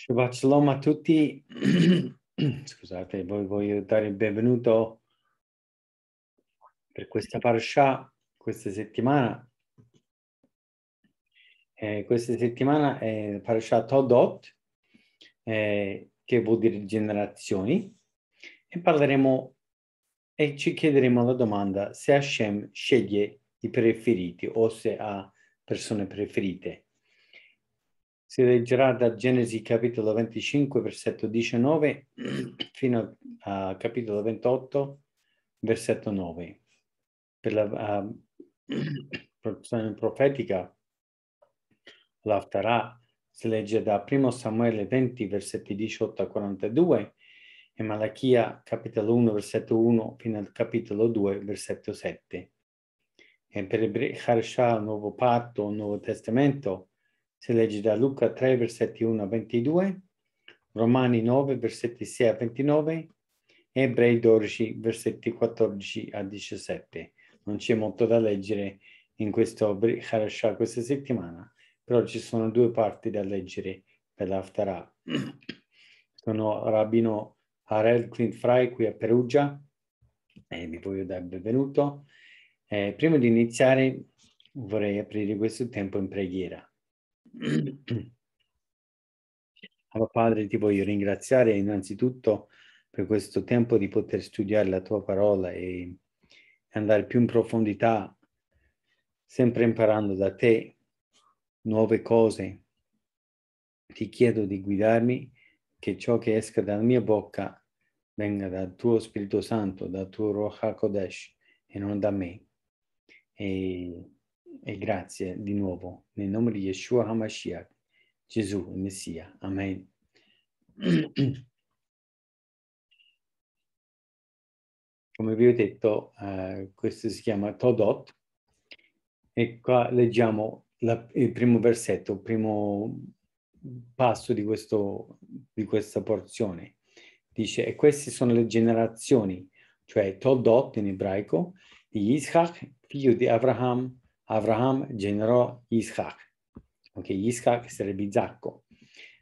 Shabbat Shalom a tutti. Scusate, voi voglio dare il benvenuto per questa parasha questa settimana. Eh, questa settimana è parasha Todot, eh, che vuol dire generazioni, e parleremo e ci chiederemo la domanda se Hashem sceglie i preferiti o se ha persone preferite si leggerà da Genesi capitolo 25, versetto 19, fino a, a capitolo 28, versetto 9. Per la uh, profetica, l'Aftarà si legge da 1 Samuele 20, versetti 18 a 42, e Malachia capitolo 1, versetto 1, fino al capitolo 2, versetto 7. E per Harsha, Nuovo Patto, il Nuovo Testamento, si legge da Luca 3, versetti 1 a 22, Romani 9, versetti 6 a 29, Ebrei 12, versetti 14 a 17. Non c'è molto da leggere in questo Harashah questa settimana, però ci sono due parti da leggere per l'Haftarah. Sono Rabbino Harel Clint Fry qui a Perugia e vi voglio dare il benvenuto. Eh, prima di iniziare vorrei aprire questo tempo in preghiera. Abba Padre, ti voglio ringraziare innanzitutto per questo tempo di poter studiare la tua parola e andare più in profondità, sempre imparando da te nuove cose. Ti chiedo di guidarmi, che ciò che esca dalla mia bocca venga dal tuo Spirito Santo, dal tuo Ruach HaKodesh e non da me. E e grazie di nuovo, nel nome di Yeshua HaMashiach, Gesù, il Messia. Amen. Come vi ho detto, eh, questo si chiama Todot e qua leggiamo la, il primo versetto, il primo passo di, questo, di questa porzione. Dice, e queste sono le generazioni, cioè Todot in ebraico, di Isaac, figlio di Abraham, Avraham generò Ishak. Ok, Ishak sarebbe Isacco.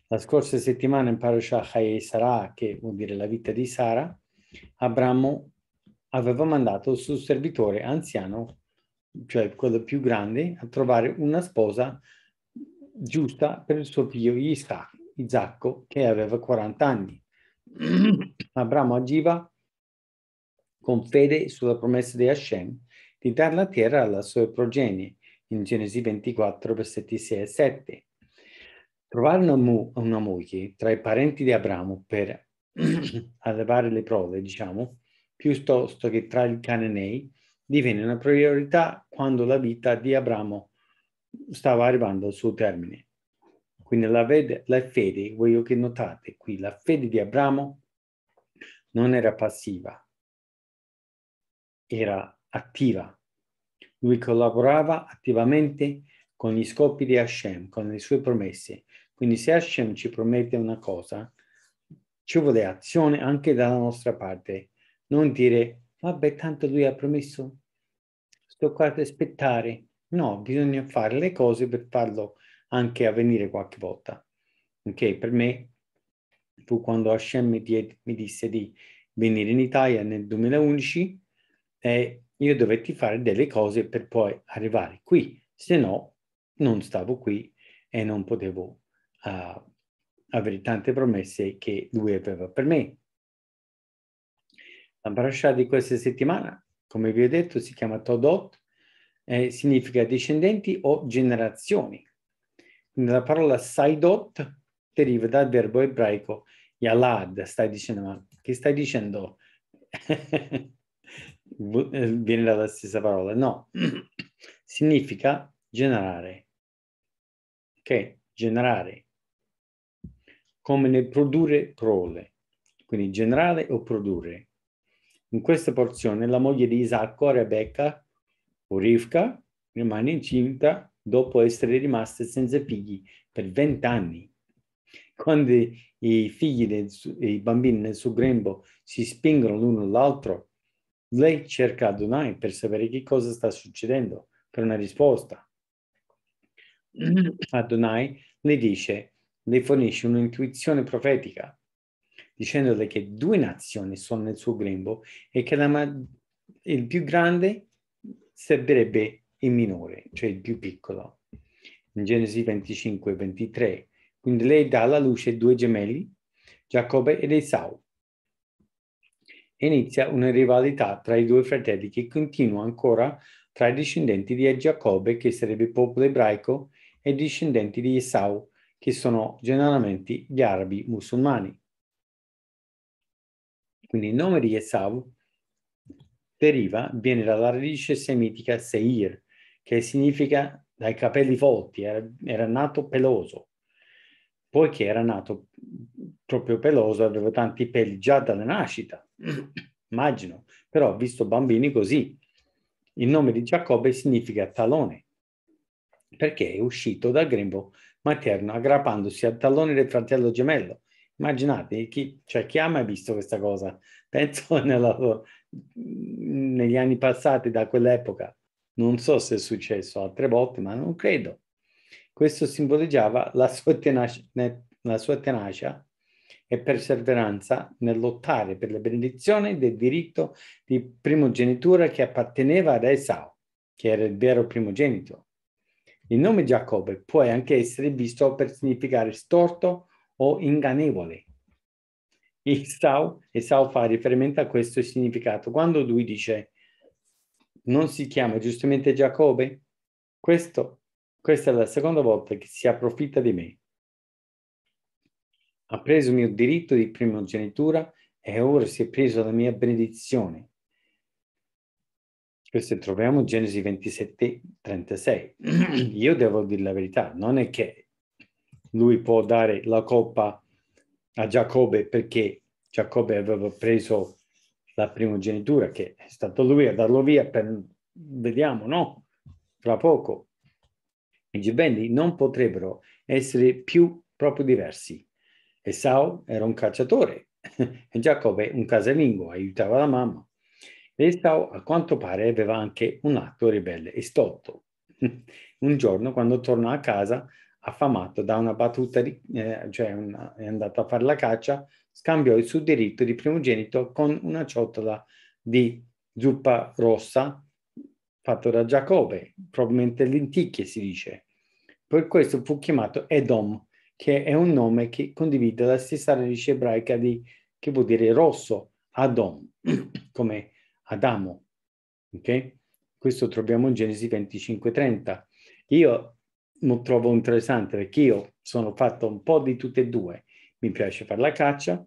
La scorsa settimana in Parashah e Sarah, che vuol dire la vita di Sara, Abramo aveva mandato il suo servitore anziano, cioè quello più grande, a trovare una sposa giusta per il suo figlio Ishak, Isacco, che aveva 40 anni. Abramo agiva con fede sulla promessa di Hashem di dare la terra alla sua progenie, in Genesi 24, versetti 6 e 7. Trovare una, mu- una moglie tra i parenti di Abramo per allevare le prove, diciamo, piuttosto che tra i cananei, divenne una priorità quando la vita di Abramo stava arrivando al suo termine. Quindi la, ved- la fede, voglio che notate qui, la fede di Abramo non era passiva, era attiva. Lui collaborava attivamente con gli scopi di Hashem, con le sue promesse. Quindi se Hashem ci promette una cosa, ci vuole azione anche dalla nostra parte. Non dire, vabbè, tanto lui ha promesso, sto qua ad aspettare. No, bisogna fare le cose per farlo anche avvenire qualche volta. Ok, per me fu quando Hashem mi, diede, mi disse di venire in Italia nel 2011 e io dovetti fare delle cose per poi arrivare qui, se no non stavo qui e non potevo uh, avere tante promesse che lui aveva per me. La parasha di questa settimana, come vi ho detto, si chiama Todot, eh, significa discendenti o generazioni. Quindi la parola Saidot deriva dal verbo ebraico Yalad, stai dicendo, ma che stai dicendo? Eh, viene dalla stessa parola, no, significa generare, ok? Generare, come nel produrre prole, quindi generare o produrre. In questa porzione la moglie di Isacco, Rebecca o Rivka, rimane incinta dopo essere rimasta senza figli per vent'anni. Quando i figli, dei, i bambini nel suo grembo si spingono l'uno all'altro, lei cerca Adonai per sapere che cosa sta succedendo, per una risposta. Mm-hmm. Adonai le dice, le fornisce un'intuizione profetica, dicendole che due nazioni sono nel suo grembo e che la, il più grande servirebbe il minore, cioè il più piccolo. In Genesi 25, 23. Quindi lei dà alla luce due gemelli, Giacobbe ed Esau inizia una rivalità tra i due fratelli che continua ancora tra i discendenti di Giacobbe, che sarebbe popolo ebraico, e i discendenti di Esau, che sono generalmente gli arabi musulmani. Quindi il nome di Esau deriva, viene dalla radice semitica Seir, che significa dai capelli folti, era, era nato peloso, poiché era nato proprio peloso, avevo tanti peli già dalla nascita, immagino, però ho visto bambini così. Il nome di Giacobbe significa talone, perché è uscito dal grembo materno aggrappandosi al tallone del fratello gemello. Immaginate, chi, cioè, chi ha mai visto questa cosa? Penso nella, negli anni passati da quell'epoca. Non so se è successo altre volte, ma non credo. Questo simboleggiava la sua sottenascita nella sua tenacia e perseveranza nel lottare per la benedizione del diritto di primogenitura che apparteneva ad Esau, che era il vero primogenito. Il nome Giacobbe può anche essere visto per significare storto o ingannevole. Esau, Esau fa riferimento a questo significato quando lui dice non si chiama giustamente Giacobbe? Questo, questa è la seconda volta che si approfitta di me ha preso il mio diritto di primogenitura e ora si è preso la mia benedizione. Questo troviamo Genesi 27, 36. Io devo dire la verità, non è che lui può dare la colpa a Giacobbe perché Giacobbe aveva preso la primogenitura, che è stato lui a darlo via per, vediamo, no? Tra poco. I gemelli non potrebbero essere più proprio diversi. Esau era un cacciatore e Giacobbe un casalingo, aiutava la mamma. Esau a quanto pare aveva anche un atto ribelle e stolto. Un giorno quando tornò a casa affamato da una battuta, di, eh, cioè una, è andato a fare la caccia, scambiò il suo diritto di primogenito con una ciotola di zuppa rossa fatta da Giacobbe, probabilmente lenticchie si dice. Per questo fu chiamato Edom, che è un nome che condivide la stessa radice ebraica di, che vuol dire rosso, Adom, come Adamo. Ok? Questo troviamo in Genesi 25:30. Io lo trovo interessante perché io sono fatto un po' di tutte e due. Mi piace fare la caccia,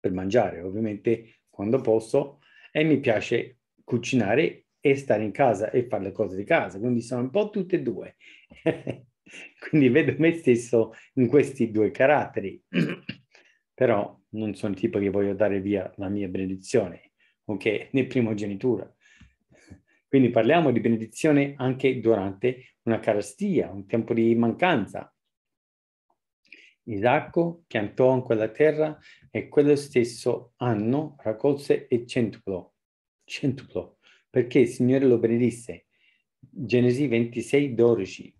per mangiare ovviamente quando posso, e mi piace cucinare e stare in casa e fare le cose di casa. Quindi sono un po' tutte e due. Quindi vedo me stesso in questi due caratteri, però non sono il tipo che voglio dare via la mia benedizione, ok? Né primogenitura. Quindi parliamo di benedizione anche durante una carestia, un tempo di mancanza. Isacco piantò in quella terra e quello stesso anno raccolse il centuplo, centuplo, perché il Signore lo benedisse. Genesi 26, 12.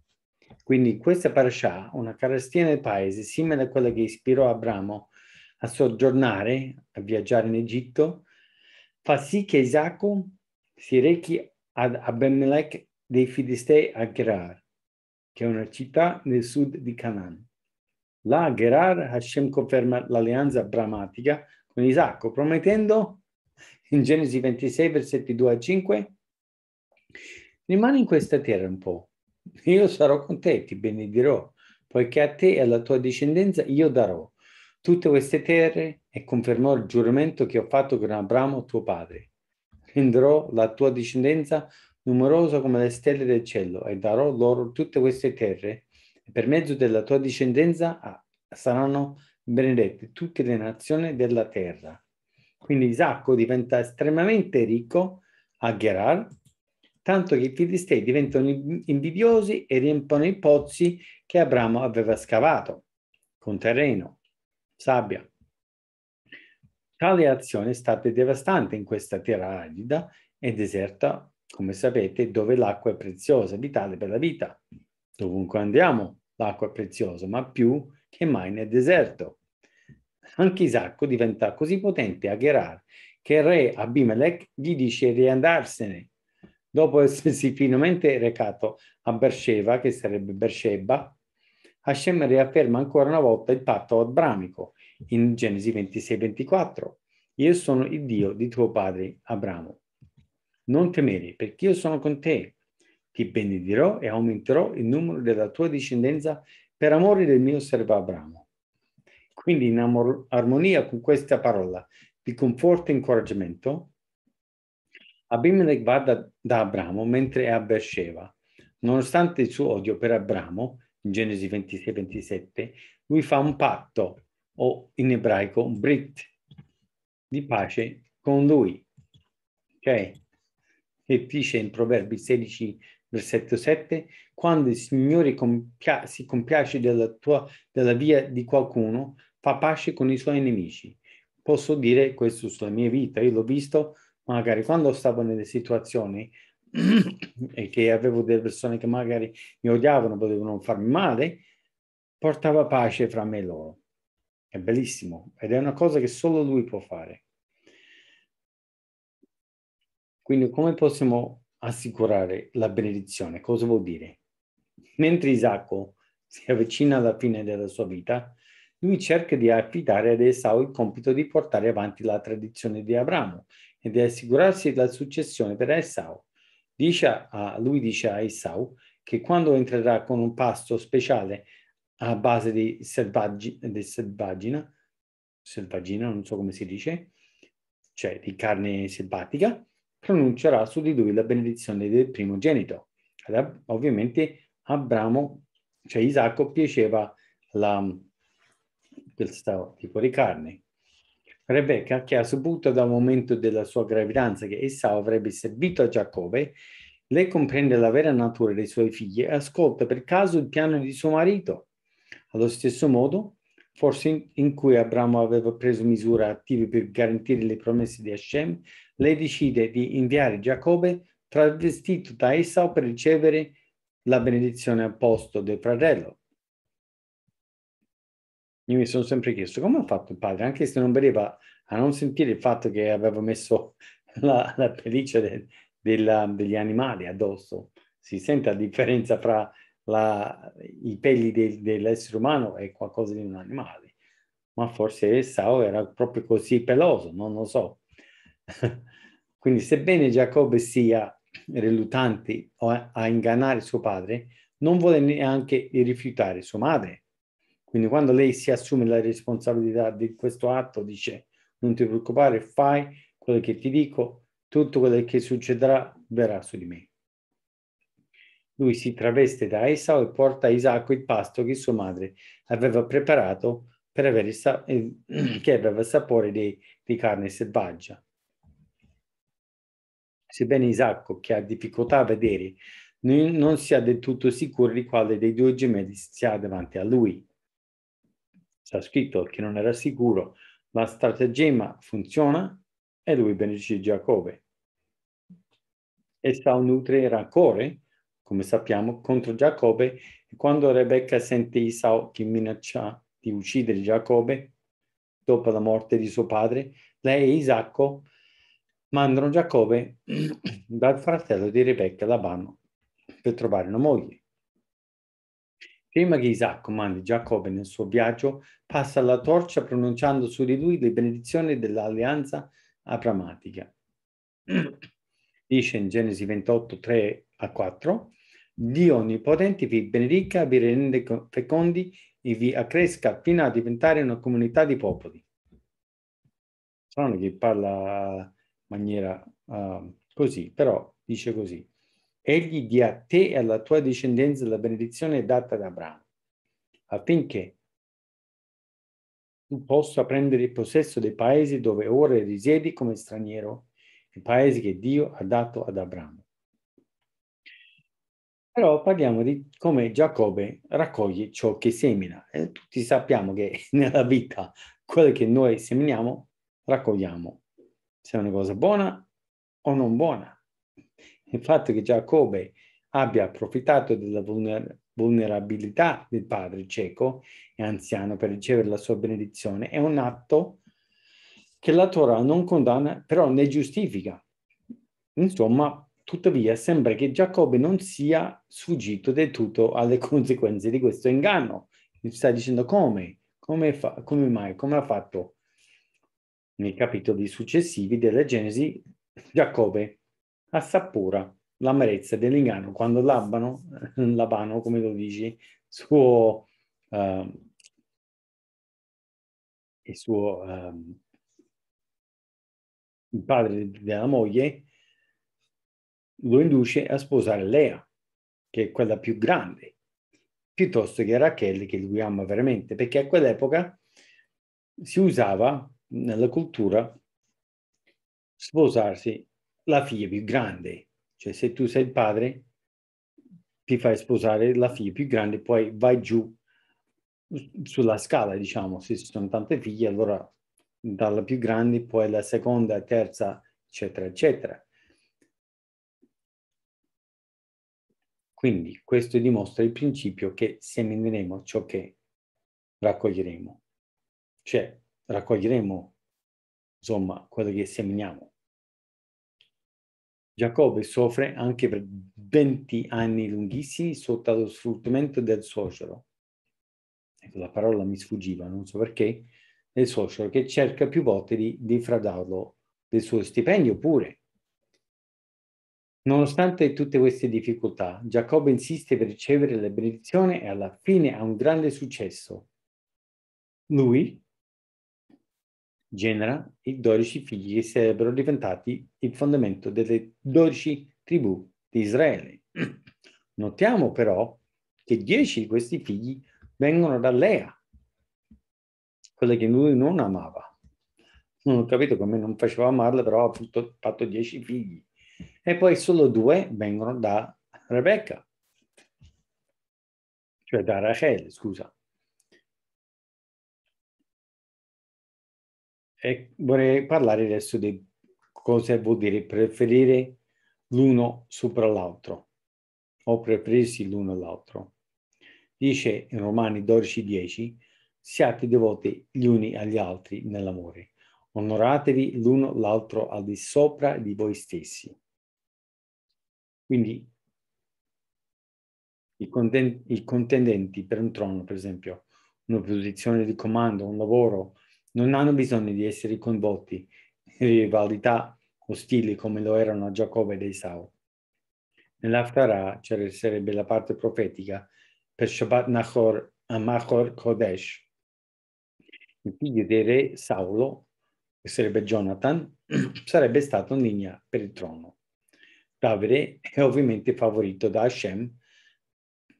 Quindi questa parasha, una carestia nel paese, simile a quella che ispirò Abramo a soggiornare, a viaggiare in Egitto, fa sì che Isacco si rechi ad Abimelech dei Filistei a Gerar, che è una città nel sud di Canaan. Là a Gerar Hashem conferma l'alleanza abramatica con Isacco, promettendo in Genesi 26, versetti 2 a 5, rimani in questa terra un po', io sarò con te, ti benedirò, poiché a te e alla tua discendenza io darò tutte queste terre e confermò il giuramento che ho fatto con Abramo tuo padre. Renderò la tua discendenza numerosa come le stelle del cielo e darò loro tutte queste terre e per mezzo della tua discendenza ah, saranno benedette tutte le nazioni della terra. Quindi Isacco diventa estremamente ricco a Gerar tanto che i filistei diventano invidiosi e riempiono i pozzi che Abramo aveva scavato con terreno, sabbia. Tale azione è stata devastante in questa terra arida e deserta, come sapete, dove l'acqua è preziosa, vitale per la vita. Dovunque andiamo, l'acqua è preziosa, ma più che mai nel deserto. Anche Isacco diventa così potente a Gerar che il re Abimelech gli dice di andarsene dopo essersi finalmente recato a Beersheba, che sarebbe Beersheba, Hashem riafferma ancora una volta il patto abramico in Genesi 26-24. Io sono il Dio di tuo padre Abramo. Non temere, perché io sono con te. Ti benedirò e aumenterò il numero della tua discendenza per amore del mio servo Abramo. Quindi in armonia con questa parola di conforto e incoraggiamento, Abimelech va da, da Abramo mentre è a Beersheba. Nonostante il suo odio per Abramo, in Genesi 26-27, lui fa un patto, o in ebraico un brit, di pace con lui. Ok? E dice in Proverbi 16, versetto 7, quando il Signore compia- si compiace della, tua, della via di qualcuno, fa pace con i suoi nemici. Posso dire questo sulla mia vita, io l'ho visto magari quando stavo nelle situazioni e che avevo delle persone che magari mi odiavano, potevano farmi male, portava pace fra me e loro. È bellissimo ed è una cosa che solo lui può fare. Quindi come possiamo assicurare la benedizione? Cosa vuol dire? Mentre Isacco si avvicina alla fine della sua vita, lui cerca di affidare ad Esau il compito di portare avanti la tradizione di Abramo e di assicurarsi la successione per Esau. Dice a, lui dice a Esau che quando entrerà con un pasto speciale a base di, selvaggi, di selvaggina, selvaggina, non so come si dice, cioè di carne selvatica, pronuncerà su di lui la benedizione del primogenito. Allora, ovviamente Abramo, cioè Isacco, piaceva la, questo tipo di carne. Rebecca che ha saputo dal momento della sua gravidanza che essa avrebbe servito a Giacobbe, lei comprende la vera natura dei suoi figli e ascolta per caso il piano di suo marito. Allo stesso modo, forse in, cui Abramo aveva preso misure attive per garantire le promesse di Hashem, lei decide di inviare Giacobbe travestito da Esau per ricevere la benedizione al posto del fratello. Io mi sono sempre chiesto come ha fatto il padre, anche se non vedeva, a non sentire il fatto che aveva messo la, la pelliccia de, della, degli animali addosso. Si sente la differenza fra la, i peli de, dell'essere umano e qualcosa di un animale. Ma forse il Sao era proprio così peloso, non lo so. Quindi sebbene Giacobbe sia reluttante a, a ingannare suo padre, non vuole neanche rifiutare sua madre quindi quando lei si assume la responsabilità di questo atto, dice non ti preoccupare, fai quello che ti dico, tutto quello che succederà verrà su di me. Lui si traveste da Esau e porta a Isacco il pasto che sua madre aveva preparato per avere sa- eh, che aveva sapore di, di carne selvaggia. Sebbene Isacco, che ha difficoltà a vedere, non sia del tutto sicuro di quale dei due gemelli sia davanti a lui sta scritto che non era sicuro, la stratagemma funziona e lui benedice Giacobbe. Esau nutre rancore, come sappiamo, contro Giacobbe e quando Rebecca sente Esau che minaccia di uccidere Giacobbe dopo la morte di suo padre, lei e Isacco mandano Giacobbe dal fratello di Rebecca Labano per trovare una moglie. Prima che Isacco comandi Giacobbe nel suo viaggio, passa la torcia pronunciando su di lui le benedizioni dell'alleanza abramatica. Dice in Genesi 28, 3 a 4, Dio Onnipotente vi benedica, vi rende fecondi e vi accresca fino a diventare una comunità di popoli. Strano che parla in maniera uh, così, però dice così egli dia a te e alla tua discendenza la benedizione data ad Abramo, affinché tu possa prendere il possesso dei paesi dove ora risiedi come straniero, i paesi che Dio ha dato ad Abramo. Però parliamo di come Giacobbe raccoglie ciò che semina. E tutti sappiamo che nella vita quello che noi seminiamo raccogliamo, se è una cosa buona o non buona. Il fatto che Giacobbe abbia approfittato della vulnerabilità del padre cieco e anziano per ricevere la sua benedizione è un atto che la Torah non condanna, però ne giustifica. Insomma, tuttavia, sembra che Giacobbe non sia sfuggito del tutto alle conseguenze di questo inganno. Mi sta dicendo come, come, fa, come mai, come ha fatto. Nei capitoli successivi della Genesi, Giacobbe assapora l'amarezza dell'inganno quando labano, labano, come lo dici, suo, eh, il suo eh, il padre della moglie lo induce a sposare Lea, che è quella più grande, piuttosto che Rachel, che lui ama veramente, perché a quell'epoca si usava nella cultura sposarsi la figlia più grande, cioè se tu sei il padre ti fai sposare la figlia più grande, poi vai giù sulla scala, diciamo, se ci sono tante figlie, allora dalla più grande, poi la seconda, terza, eccetera, eccetera. Quindi questo dimostra il principio che semineremo ciò che raccoglieremo, cioè raccoglieremo insomma quello che seminiamo. Giacobbe soffre anche per 20 anni lunghissimi sotto lo sfruttamento del suocero. Ecco, la parola mi sfuggiva, non so perché, del suocero che cerca più volte di defraudarlo del suo stipendio pure. Nonostante tutte queste difficoltà, Giacobbe insiste per ricevere la benedizione e alla fine ha un grande successo. Lui, genera i dodici figli che sarebbero diventati il fondamento delle dodici tribù di Israele. Notiamo però che dieci di questi figli vengono da Lea, quella che lui non amava. Non ho capito come non faceva amarla, però ha fatto, dieci figli. E poi solo due vengono da Rebecca, cioè da Rachel, scusa. E vorrei parlare adesso di cosa vuol dire preferire l'uno sopra l'altro o preferirsi l'uno all'altro. Dice in Romani 12:10 siate devoti gli uni agli altri nell'amore, onoratevi l'uno l'altro al di sopra di voi stessi. Quindi i, contendenti per un trono, per esempio, una posizione di comando, un lavoro, non hanno bisogno di essere coinvolti in rivalità ostili come lo erano a Giacobbe ed Esau. Nell'Aftarah sarebbe la parte profetica per Shabbat Nahor a Mahor Kodesh. Il figlio del re Saulo, che sarebbe Jonathan, sarebbe stato in linea per il trono. Davide è ovviamente favorito da Hashem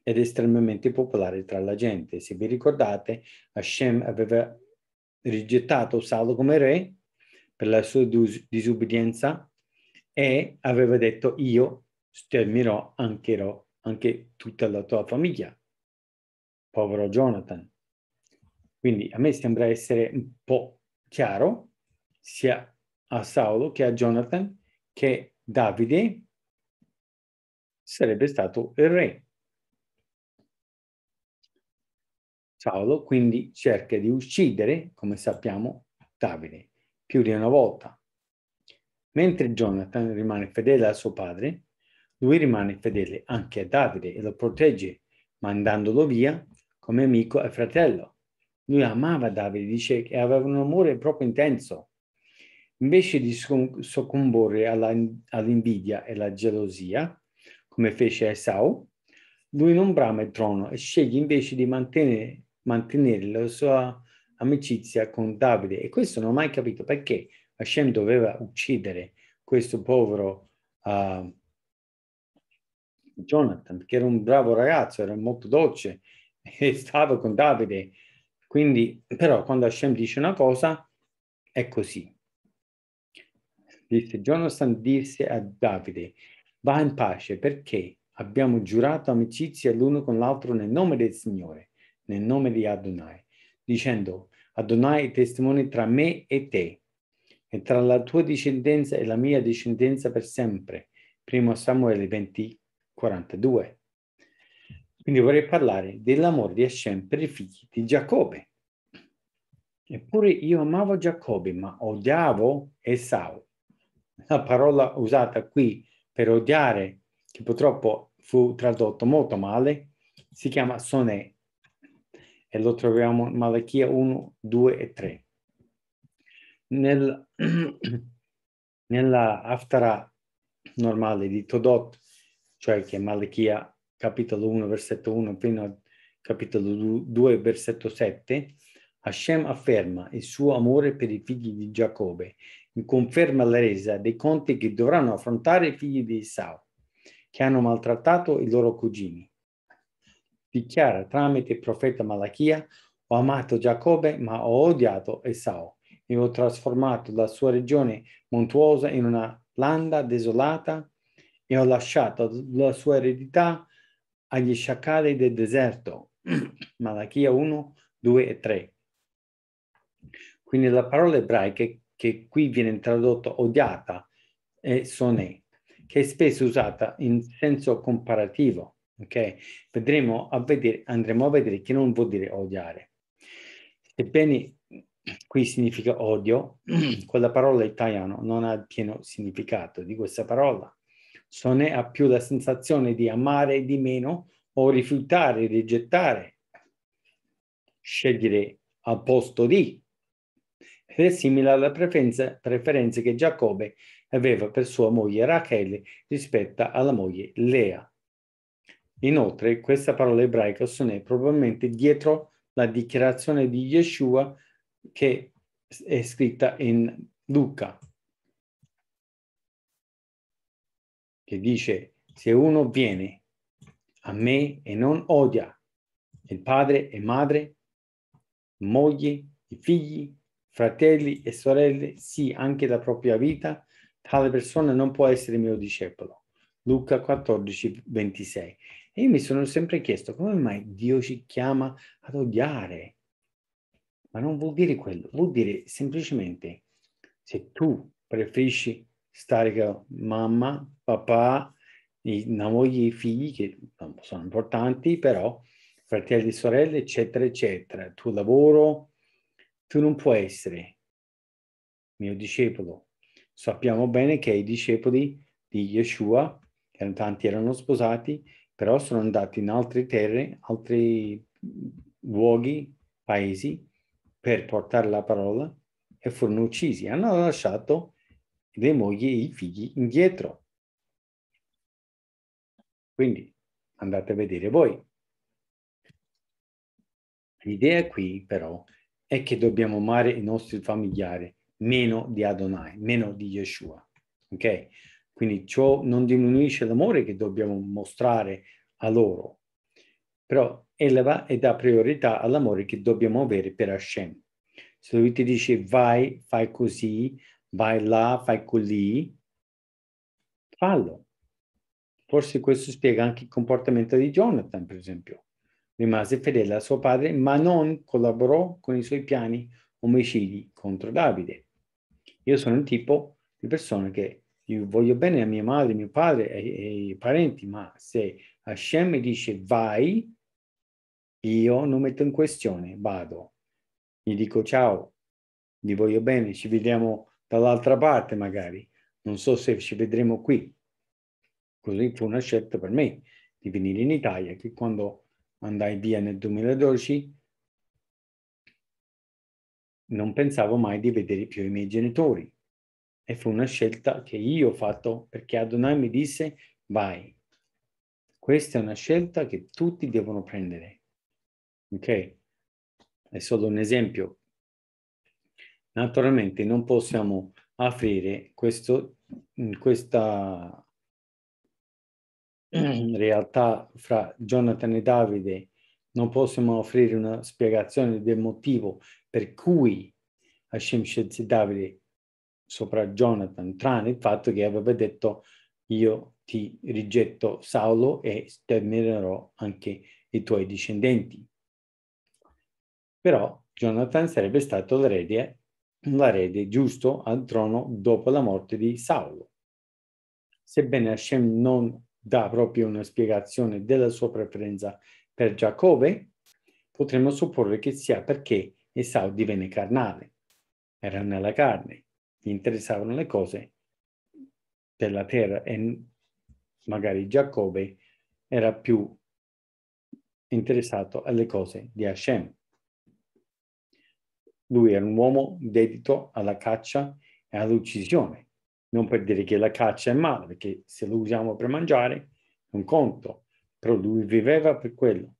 ed estremamente popolare tra la gente. Se vi ricordate, Hashem aveva rigettato Saulo come re per la sua disubbidienza e aveva detto io stermirò anche, anche tutta la tua famiglia. Povero Jonathan. Quindi a me sembra essere un po' chiaro sia a Saulo che a Jonathan che Davide sarebbe stato il re Saulo quindi cerca di uccidere, come sappiamo, Davide più di una volta. Mentre Jonathan rimane fedele a suo padre, lui rimane fedele anche a Davide e lo protegge, mandandolo via come amico e fratello. Lui amava Davide, dice che aveva un amore proprio intenso. Invece di soccombere all'invidia e alla gelosia, come fece Esau, lui non brama il trono e sceglie invece di mantenere mantenere la sua amicizia con Davide. E questo non ho mai capito perché Hashem doveva uccidere questo povero uh, Jonathan, che era un bravo ragazzo, era molto dolce e stava con Davide. Quindi, però, quando Hashem dice una cosa, è così. Disse, Jonathan disse a Davide, va in pace perché abbiamo giurato amicizia l'uno con l'altro nel nome del Signore nel nome di Adonai, dicendo, Adonai è testimone tra me e te, e tra la tua discendenza e la mia discendenza per sempre. Primo Samuele 20, 42. Quindi vorrei parlare dell'amore di Hashem per i figli di Giacobbe. Eppure io amavo Giacobbe, ma odiavo Esau. La parola usata qui per odiare, che purtroppo fu tradotto molto male, si chiama soné, e lo troviamo in Malachia 1, 2 e 3. Nel, nella Haftarah normale di Todot, cioè che è Malachia capitolo 1 versetto 1 fino a capitolo 2 versetto 7, Hashem afferma il suo amore per i figli di Giacobbe, in conferma la resa dei conti che dovranno affrontare i figli di Esau, che hanno maltrattato i loro cugini dichiara tramite il profeta Malachia, ho amato Giacobbe ma ho odiato Esau e ho trasformato la sua regione montuosa in una landa desolata e ho lasciato la sua eredità agli sciacali del deserto. Malachia 1, 2 e 3. Quindi la parola ebraica che qui viene tradotta odiata è soné, che è spesso usata in senso comparativo ok? Vedremo a vedere, andremo a vedere che non vuol dire odiare. Sebbene qui significa odio, quella parola italiano non ha il pieno significato di questa parola. Sone ha più la sensazione di amare di meno o rifiutare, rigettare, scegliere al posto di. Ed è simile alla preferenza, preferenza che Giacobbe aveva per sua moglie Rachele rispetto alla moglie Lea Inoltre, questa parola ebraica suonè probabilmente dietro la dichiarazione di Yeshua che è scritta in Luca, che dice, se uno viene a me e non odia il padre e madre, moglie e figli, fratelli e sorelle, sì, anche la propria vita, tale persona non può essere mio discepolo. Luca 14, 26. E io mi sono sempre chiesto come mai Dio ci chiama ad odiare. Ma non vuol dire quello, vuol dire semplicemente se tu preferisci stare con mamma, papà, una moglie e figli che sono importanti, però fratelli e sorelle, eccetera, eccetera, il tuo lavoro, tu non puoi essere mio discepolo. Sappiamo bene che i discepoli di Yeshua, che erano tanti erano sposati, però sono andati in altre terre, altri luoghi, paesi, per portare la parola e furono uccisi. Hanno lasciato le mogli e i figli indietro. Quindi andate a vedere voi. L'idea qui però è che dobbiamo amare i nostri familiari meno di Adonai, meno di Yeshua. Ok? Quindi ciò non diminuisce l'amore che dobbiamo mostrare a loro, però eleva e dà priorità all'amore che dobbiamo avere per Hashem. Se lui ti dice vai, fai così, vai là, fai così, fallo. Forse questo spiega anche il comportamento di Jonathan, per esempio. Rimase fedele a suo padre, ma non collaborò con i suoi piani omicidi contro Davide. Io sono un tipo di persona che io voglio bene a mia madre, mio padre e, e i parenti, ma se Hashem mi dice vai, io non metto in questione, vado. Gli dico ciao, vi voglio bene, ci vediamo dall'altra parte magari. Non so se ci vedremo qui. Così fu una scelta per me di venire in Italia, che quando andai via nel 2012 non pensavo mai di vedere più i miei genitori. E fu una scelta che io ho fatto perché Adonai mi disse vai. Questa è una scelta che tutti devono prendere. Ok? È solo un esempio. Naturalmente non possiamo aprire questo, mm, questa mm, realtà fra Jonathan e Davide, non possiamo offrire una spiegazione del motivo per cui Hashem scelse Davide sopra Jonathan, tranne il fatto che aveva detto io ti rigetto Saulo e sterminerò anche i tuoi discendenti. Però Jonathan sarebbe stato l'erede, l'erede giusto al trono dopo la morte di Saulo. Sebbene Hashem non dà proprio una spiegazione della sua preferenza per Giacobbe, potremmo supporre che sia perché Esau divenne carnale, era nella carne, gli interessavano le cose della terra e magari Giacobbe era più interessato alle cose di Hashem. Lui era un uomo dedito alla caccia e all'uccisione. Non per dire che la caccia è male, perché se lo usiamo per mangiare è un conto, però lui viveva per quello.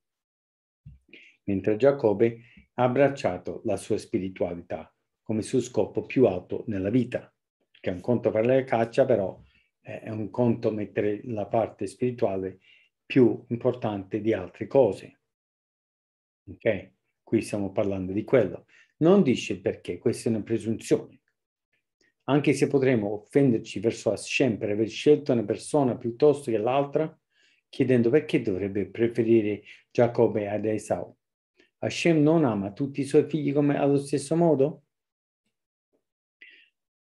Mentre Giacobbe ha abbracciato la sua spiritualità come suo scopo più alto nella vita, che è un conto fare la caccia, però eh, è un conto mettere la parte spirituale più importante di altre cose. Ok? Qui stiamo parlando di quello. Non dice perché, questa è una presunzione. Anche se potremmo offenderci verso Hashem per aver scelto una persona piuttosto che l'altra, chiedendo perché dovrebbe preferire Giacobbe ad Esau. Hashem non ama tutti i suoi figli come allo stesso modo?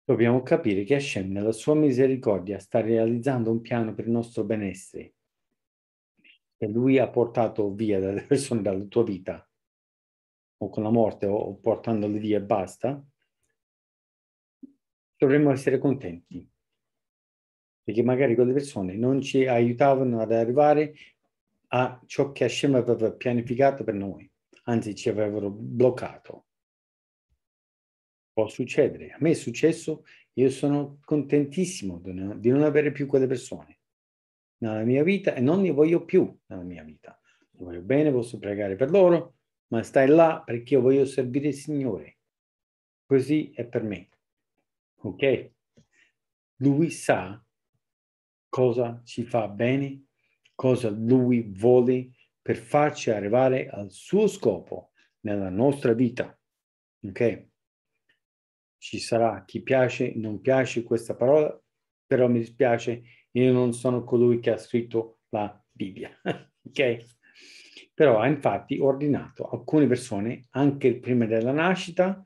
dobbiamo capire che Hashem nella sua misericordia sta realizzando un piano per il nostro benessere E lui ha portato via le persone dalla tua vita o con la morte o portandole via e basta, dovremmo essere contenti perché magari quelle persone non ci aiutavano ad arrivare a ciò che Hashem aveva pianificato per noi, anzi ci avevano bloccato può succedere. A me è successo, io sono contentissimo di non avere più quelle persone nella mia vita e non ne voglio più nella mia vita. Li voglio bene, posso pregare per loro, ma stai là perché io voglio servire il Signore. Così è per me. Ok? Lui sa cosa ci fa bene, cosa lui vuole per farci arrivare al suo scopo nella nostra vita. Ok? ci sarà chi piace, non piace questa parola, però mi dispiace, io non sono colui che ha scritto la Bibbia, ok? Però ha infatti ordinato alcune persone, anche prima della nascita,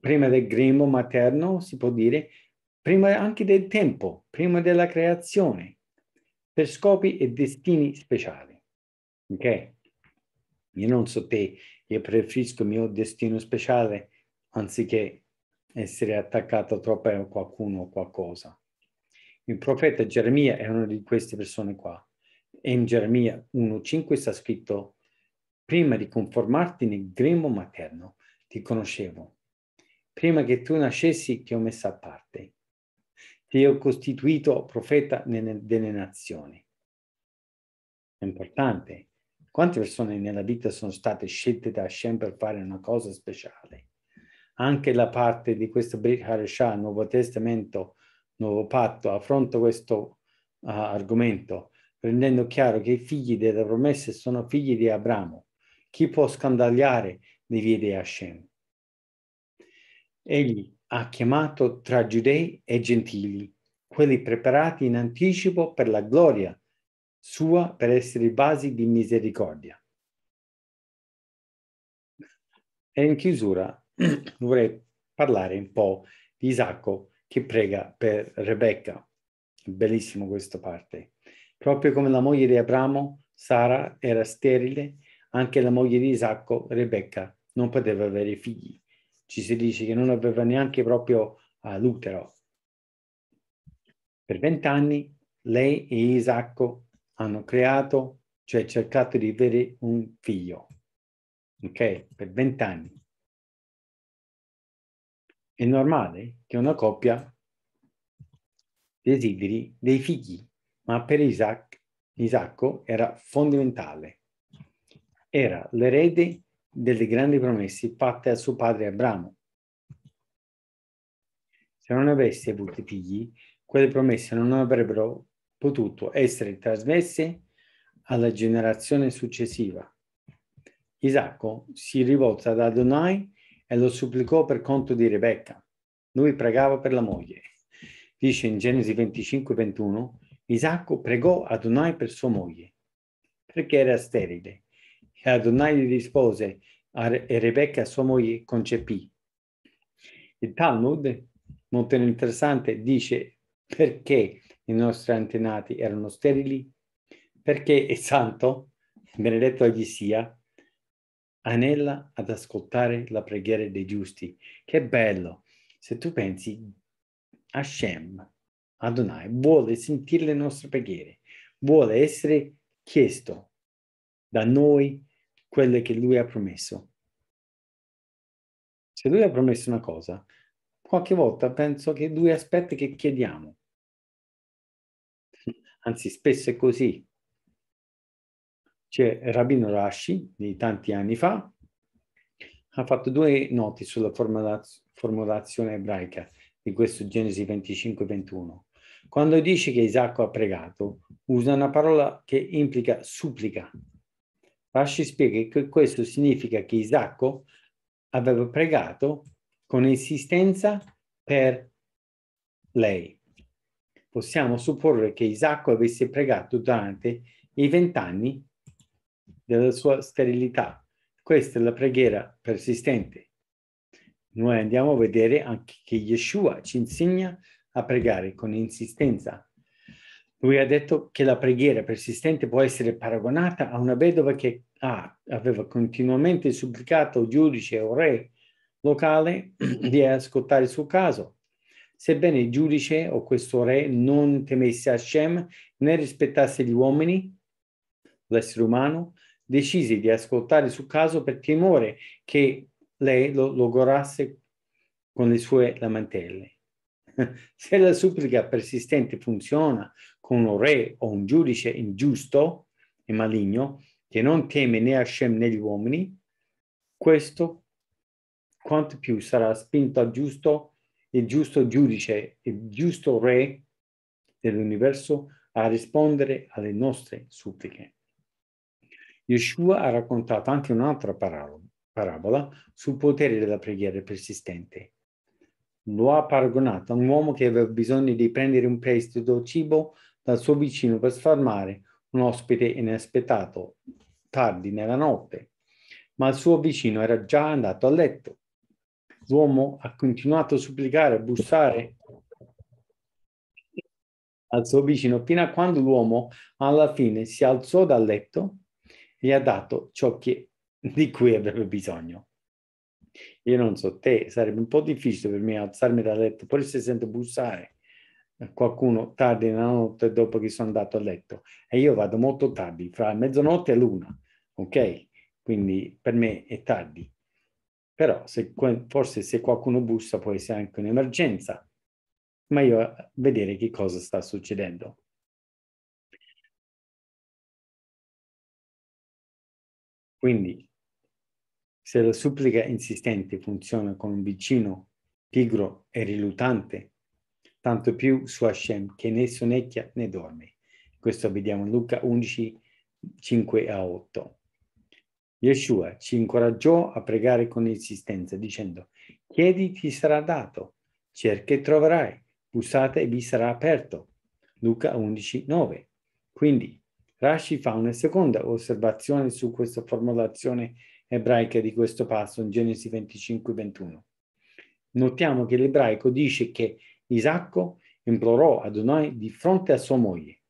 prima del grembo materno, si può dire, prima anche del tempo, prima della creazione, per scopi e destini speciali, ok? Io non so te, io preferisco il mio destino speciale anziché essere attaccato troppo a qualcuno o qualcosa. Il profeta Geremia è una di queste persone qua. E in Geremia 1.5 sta scritto, prima di conformarti nel grembo materno, ti conoscevo. Prima che tu nascessi ti ho messo a parte. Ti ho costituito profeta delle nazioni. È importante. Quante persone nella vita sono state scelte da Hashem per fare una cosa speciale? anche la parte di questo Brit Harashah, Nuovo Testamento, Nuovo Patto, affronta questo uh, argomento, rendendo chiaro che i figli della promessa sono figli di Abramo. Chi può scandagliare le vie di Hashem? Egli ha chiamato tra giudei e gentili, quelli preparati in anticipo per la gloria sua per essere basi di misericordia. E in chiusura Mm. vorrei parlare un po' di Isacco che prega per Rebecca. Bellissimo questa parte. Proprio come la moglie di Abramo, Sara era sterile, anche la moglie di Isacco, Rebecca, non poteva avere figli. Ci si dice che non aveva neanche proprio uh, l'utero. Per vent'anni lei e Isacco hanno creato, cioè cercato di avere un figlio. Ok? Per vent'anni. È normale che una coppia desideri dei figli, ma per Isaac, Isacco era fondamentale. Era l'erede delle grandi promesse fatte a suo padre Abramo. Se non avesse avuto figli, quelle promesse non avrebbero potuto essere trasmesse alla generazione successiva. Isacco si rivolse ad Adonai e lo supplicò per conto di Rebecca. Lui pregava per la moglie. Dice in Genesi 25-21, Isacco pregò Adonai per sua moglie, perché era sterile. E Adonai gli rispose, e Rebecca, sua moglie, concepì. Il Talmud, molto interessante, dice perché i nostri antenati erano sterili, perché è santo, benedetto egli sia, anella ad ascoltare la preghiera dei giusti. Che bello! Se tu pensi, Hashem, Adonai, vuole sentire le nostre preghiere, vuole essere chiesto da noi quelle che lui ha promesso. Se lui ha promesso una cosa, qualche volta penso che lui aspetta che chiediamo. Anzi, spesso è così c'è Rabino Rashi di tanti anni fa, ha fatto due noti sulla formulazione ebraica di questo Genesi 25-21. Quando dice che Isacco ha pregato, usa una parola che implica supplica. Rashi spiega che questo significa che Isacco aveva pregato con insistenza per lei. Possiamo supporre che Isacco avesse pregato durante i vent'anni della sua sterilità. Questa è la preghiera persistente. Noi andiamo a vedere anche che Yeshua ci insegna a pregare con insistenza. Lui ha detto che la preghiera persistente può essere paragonata a una vedova che ah, aveva continuamente supplicato giudice o re locale di ascoltare il suo caso. Sebbene il giudice o questo re non temesse Hashem né rispettasse gli uomini, l'essere umano, decise di ascoltare sul caso per timore che lei lo logorasse con le sue lamentele. Se la supplica persistente funziona con un re o un giudice ingiusto e maligno che non teme né Hashem né gli uomini, questo quanto più sarà spinto al giusto, il giusto giudice, il giusto re dell'universo a rispondere alle nostre suppliche. Yeshua ha raccontato anche un'altra parabola, sul potere della preghiera persistente. Lo ha paragonato a un uomo che aveva bisogno di prendere un prestito cibo dal suo vicino per sfarmare un ospite inaspettato tardi nella notte, ma il suo vicino era già andato a letto. L'uomo ha continuato a supplicare, a bussare al suo vicino fino a quando l'uomo alla fine si alzò dal letto gli ha dato ciò che, di cui avrebbe bisogno. Io non so te, sarebbe un po' difficile per me alzarmi da letto, poi se sento bussare qualcuno tardi nella notte dopo che sono andato a letto e io vado molto tardi, fra mezzanotte e l'una, ok? Quindi per me è tardi. Però se, forse se qualcuno bussa può essere anche un'emergenza, ma io vedere che cosa sta succedendo. Quindi, se la supplica insistente funziona con un vicino pigro e riluttante, tanto più su Hashem che né sonnecchia né dorme. Questo vediamo in Luca 11, 5 a 8. Yeshua ci incoraggiò a pregare con insistenza dicendo, chiedi ti sarà dato, cerca e troverai, bussate e vi sarà aperto. Luca 11, 9. Quindi Rashi fa una seconda osservazione su questa formulazione ebraica di questo passo in Genesi 25-21. Notiamo che l'ebraico dice che Isacco implorò Adonai di fronte a sua moglie.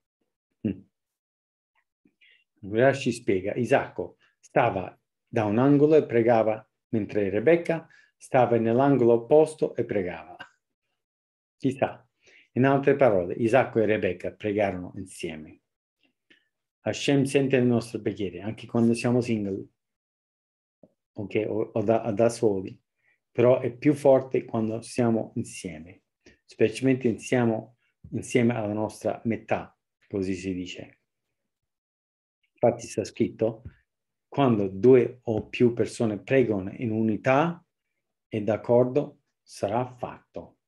Mm. Rashi spiega, Isacco stava da un angolo e pregava, mentre Rebecca stava nell'angolo opposto e pregava. Chissà, in altre parole, Isacco e Rebecca pregarono insieme. Hashem sente il nostro preghiere anche quando siamo single, ok, o, o da, da, soli, però è più forte quando siamo insieme, specialmente siamo insieme alla nostra metà, così si dice. Infatti sta scritto, quando due o più persone pregano in unità e d'accordo, sarà fatto.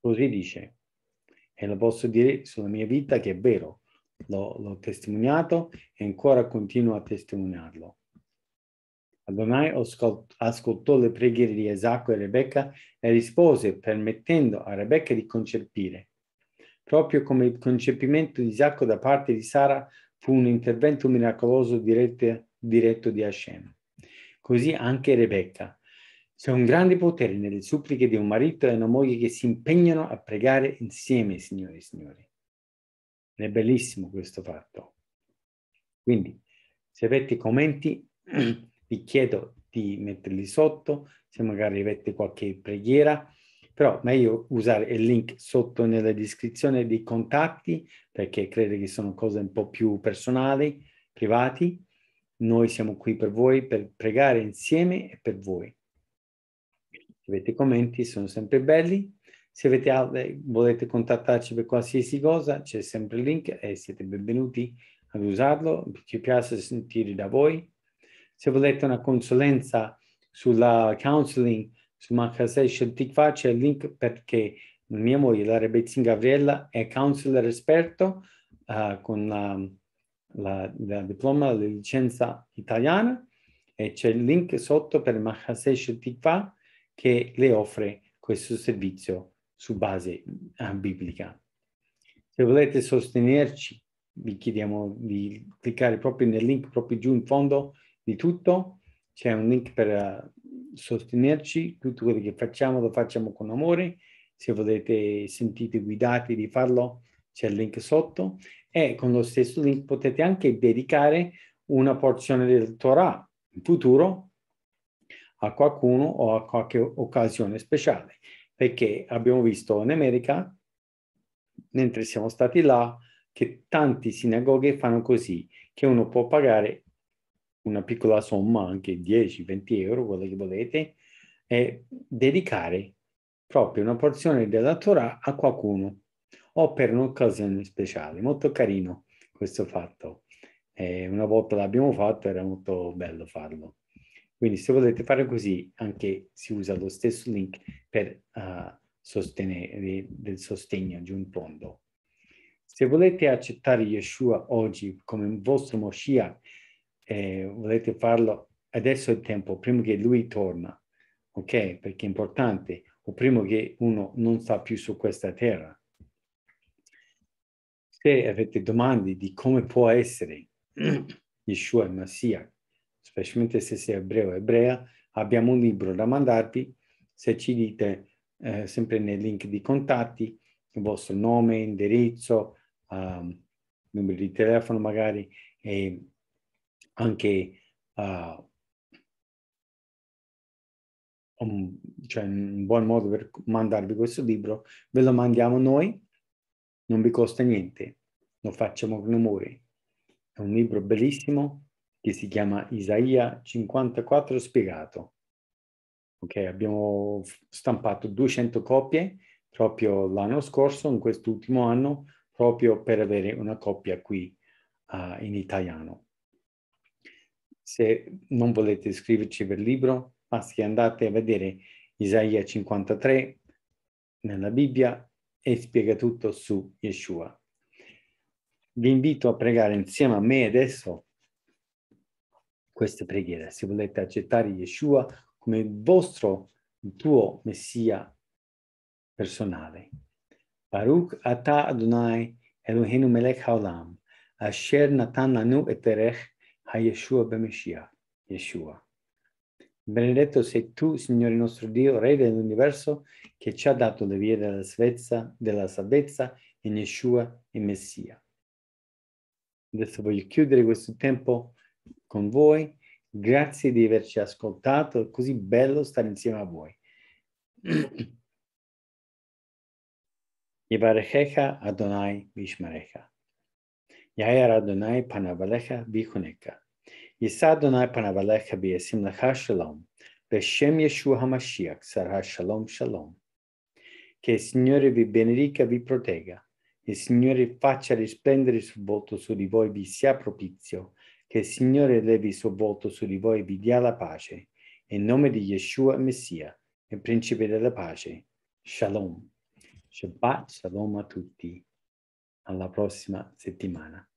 Così dice. E lo posso dire sulla mia vita che è vero l'ho, testimoniato e ancora continuo a testimoniarlo. Adonai ascoltò le preghiere di Esacco e Rebecca e rispose permettendo a Rebecca di concepire. Proprio come il concepimento di Isacco da parte di Sara fu un intervento miracoloso diretto, diretto di Hashem. Così anche Rebecca. C'è un grande potere nelle suppliche di un marito e una moglie che si impegnano a pregare insieme, signori e signori. È bellissimo questo fatto. Quindi, se avete commenti, vi chiedo di metterli sotto, se magari avete qualche preghiera, però meglio usare il link sotto nella descrizione dei contatti, perché credo che sono cose un po' più personali, privati. Noi siamo qui per voi, per pregare insieme e per voi. Se avete commenti, sono sempre belli. Se avete, volete contattarci per qualsiasi cosa, c'è sempre il link e siete benvenuti ad usarlo. Ci piace sentire da voi. Se volete una consulenza sulla counseling, su Maccasei Scelticva, c'è il link perché mia moglie, la Rebezzin Gabriella, è counselor esperto uh, con la, la, la diploma, la licenza italiana e c'è il link sotto per Maccasei Scelticva che le offre questo servizio su base eh, biblica. Se volete sostenerci, vi chiediamo di cliccare proprio nel link proprio giù in fondo di tutto. C'è un link per eh, sostenerci. Tutto quello che facciamo lo facciamo con amore. Se volete sentite guidati di farlo, c'è il link sotto. E con lo stesso link potete anche dedicare una porzione del Torah in futuro a qualcuno o a qualche occasione speciale perché abbiamo visto in America, mentre siamo stati là, che tanti sinagoghe fanno così, che uno può pagare una piccola somma, anche 10, 20 euro, quello che volete, e dedicare proprio una porzione della Torah a qualcuno o per un'occasione speciale. Molto carino questo fatto. Eh, una volta l'abbiamo fatto, era molto bello farlo. Quindi se volete fare così, anche si usa lo stesso link per uh, eh, sostenere del sostegno di un fondo. Se volete accettare Yeshua oggi come il vostro Moshiach, eh, volete farlo adesso è il tempo, prima che lui torna, ok? Perché è importante, o prima che uno non sta più su questa terra. Se avete domande di come può essere Yeshua il Messia specialmente se sei ebreo o ebrea, abbiamo un libro da mandarvi, se ci dite eh, sempre nei link di contatti il vostro nome, indirizzo, um, numero di telefono magari e anche uh, un, cioè un buon modo per mandarvi questo libro, ve lo mandiamo noi, non vi costa niente, lo facciamo con amore. È un libro bellissimo che si chiama Isaia 54 spiegato. Ok, abbiamo stampato 200 copie proprio l'anno scorso, in quest'ultimo anno, proprio per avere una copia qui uh, in italiano. Se non volete iscriverci per libro, basta che andate a vedere Isaia 53 nella Bibbia e spiega tutto su Yeshua. Vi invito a pregare insieme a me adesso questa preghiera, se volete accettare Yeshua come il vostro, il tuo Messia personale. Baruch Ata Adonai Eloheinu Melech Haolam, Asher Natan Lanu Eterech HaYeshua BeMeshiach, Yeshua. Benedetto sei tu, Signore nostro Dio, Re dell'universo, che ci ha dato le vie della salvezza, della salvezza in Yeshua e Messia. Adesso voglio chiudere questo tempo con voi. Grazie di averci ascoltato, è così bello stare insieme a voi. Yevarechecha Adonai Vishmarecha. Yair Adonai Panavalecha Vichoneka. Yisa Adonai Panavalecha Viesim Lecha Shalom. Beshem Yeshua HaMashiach sarà Shalom Shalom. Che il Signore vi benedica e vi protegga. Il Signore faccia risplendere il suo volto su di voi, vi sia propizio che il Signore levi il suo volto su di voi e vi dia la pace. In nome di Yeshua Messia, il principe della pace. Shalom. Shabbat shalom a tutti. Alla prossima settimana.